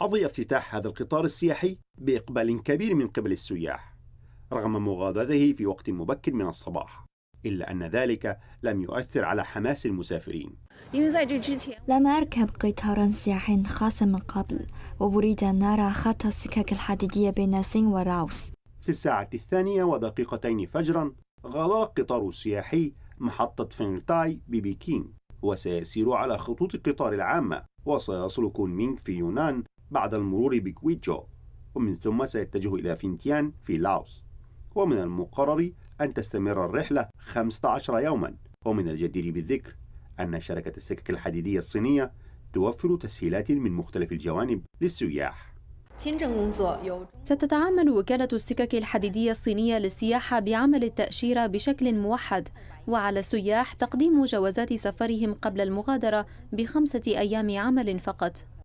حظي افتتاح هذا القطار السياحي بإقبال كبير من قبل السياح رغم مغادرته في وقت مبكر من الصباح إلا أن ذلك لم يؤثر على حماس المسافرين لم أركب قطارا سياحيا خاصا من قبل وأريد أن أرى خط السكك الحديدية بين سين وراوس في الساعة الثانية ودقيقتين فجرا غادر القطار السياحي محطة فينغتاي ببكين وسيسير على خطوط القطار العامة وسيصل كونمينغ في يونان بعد المرور بكويتشو ومن ثم سيتجه إلى فينتيان في لاوس ومن المقرر أن تستمر الرحلة 15 يوما ومن الجدير بالذكر أن شركة السكك الحديدية الصينية توفر تسهيلات من مختلف الجوانب للسياح ستتعامل وكالة السكك الحديدية الصينية للسياحة بعمل التأشيرة بشكل موحد وعلى السياح تقديم جوازات سفرهم قبل المغادرة بخمسة أيام عمل فقط